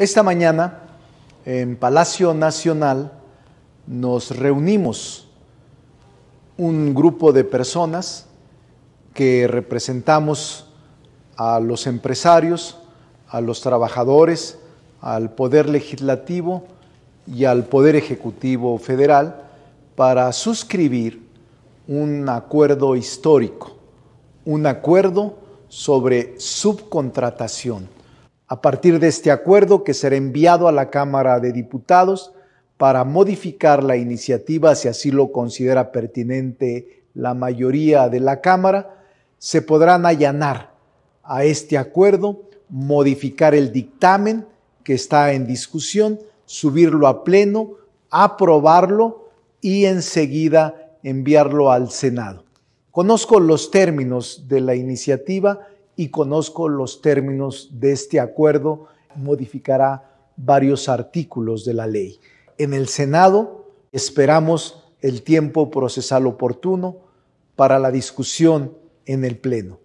Esta mañana, en Palacio Nacional, nos reunimos un grupo de personas que representamos a los empresarios, a los trabajadores, al Poder Legislativo y al Poder Ejecutivo Federal para suscribir un acuerdo histórico, un acuerdo sobre subcontratación a partir de este acuerdo que será enviado a la Cámara de Diputados para modificar la iniciativa si así lo considera pertinente la mayoría de la Cámara, se podrán allanar a este acuerdo, modificar el dictamen que está en discusión, subirlo a pleno, aprobarlo y enseguida enviarlo al Senado. Conozco los términos de la iniciativa y conozco los términos de este acuerdo. Modificará varios artículos de la ley. En el Senado esperamos el tiempo procesal oportuno para la discusión en el Pleno.